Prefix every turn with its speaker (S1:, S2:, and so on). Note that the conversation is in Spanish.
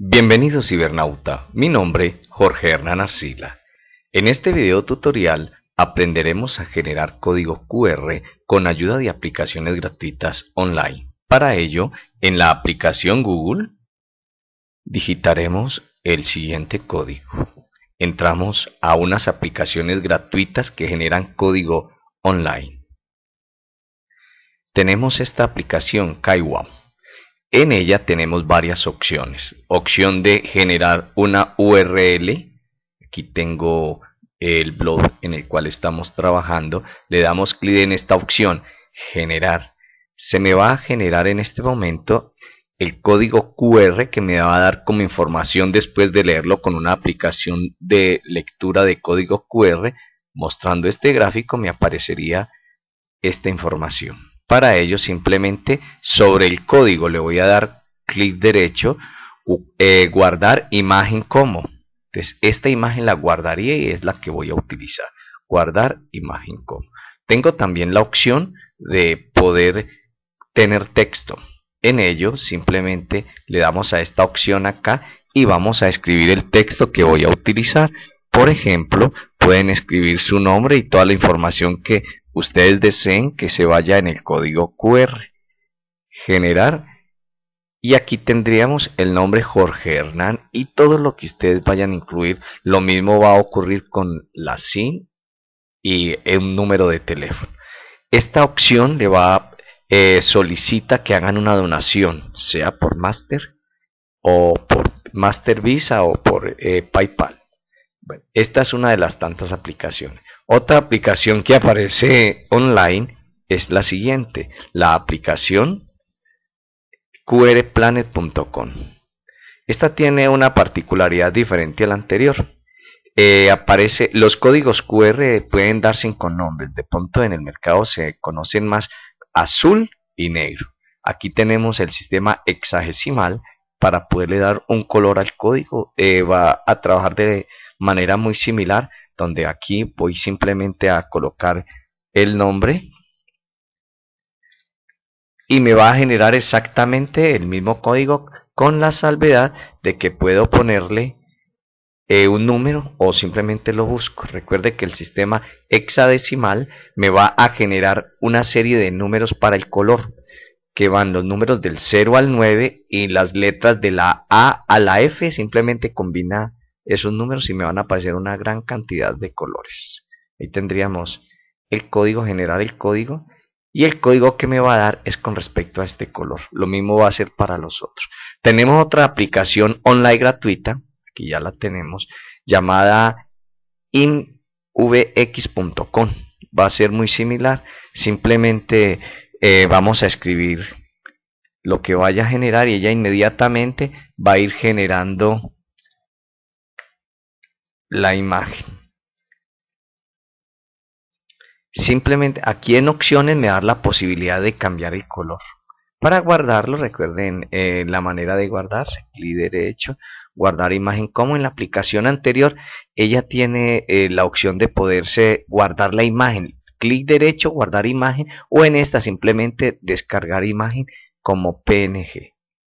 S1: Bienvenido cibernauta, mi nombre Jorge Hernán Arcila. En este video tutorial aprenderemos a generar códigos QR con ayuda de aplicaciones gratuitas online. Para ello, en la aplicación Google, digitaremos el siguiente código. Entramos a unas aplicaciones gratuitas que generan código online. Tenemos esta aplicación KaiWaM. En ella tenemos varias opciones. Opción de generar una URL. Aquí tengo el blog en el cual estamos trabajando. Le damos clic en esta opción, generar. Se me va a generar en este momento el código QR que me va a dar como información después de leerlo con una aplicación de lectura de código QR. Mostrando este gráfico me aparecería esta información. Para ello simplemente sobre el código le voy a dar clic derecho, eh, guardar imagen como. Entonces esta imagen la guardaría y es la que voy a utilizar. Guardar imagen como. Tengo también la opción de poder tener texto. En ello simplemente le damos a esta opción acá y vamos a escribir el texto que voy a utilizar. Por ejemplo, pueden escribir su nombre y toda la información que ustedes deseen que se vaya en el código QR, generar, y aquí tendríamos el nombre Jorge Hernán y todo lo que ustedes vayan a incluir. Lo mismo va a ocurrir con la SIM y un número de teléfono. Esta opción le va a eh, solicita que hagan una donación, sea por Master o por Master Visa o por eh, PayPal esta es una de las tantas aplicaciones. Otra aplicación que aparece online es la siguiente, la aplicación qrplanet.com. Esta tiene una particularidad diferente a la anterior. Eh, aparece, los códigos QR pueden darse con nombres. De pronto en el mercado se conocen más azul y negro. Aquí tenemos el sistema hexagesimal para poderle dar un color al código eh, va a trabajar de manera muy similar donde aquí voy simplemente a colocar el nombre y me va a generar exactamente el mismo código con la salvedad de que puedo ponerle eh, un número o simplemente lo busco. Recuerde que el sistema hexadecimal me va a generar una serie de números para el color que van los números del 0 al 9 y las letras de la A a la F, simplemente combina esos números y me van a aparecer una gran cantidad de colores. Ahí tendríamos el código, generar el código, y el código que me va a dar es con respecto a este color. Lo mismo va a ser para los otros. Tenemos otra aplicación online gratuita, aquí ya la tenemos, llamada invx.com. Va a ser muy similar, simplemente eh, vamos a escribir lo que vaya a generar y ella inmediatamente va a ir generando la imagen. Simplemente aquí en opciones me da la posibilidad de cambiar el color. Para guardarlo, recuerden eh, la manera de guardarse, clic derecho, guardar imagen como en la aplicación anterior, ella tiene eh, la opción de poderse guardar la imagen clic derecho, guardar imagen o en esta simplemente descargar imagen como PNG.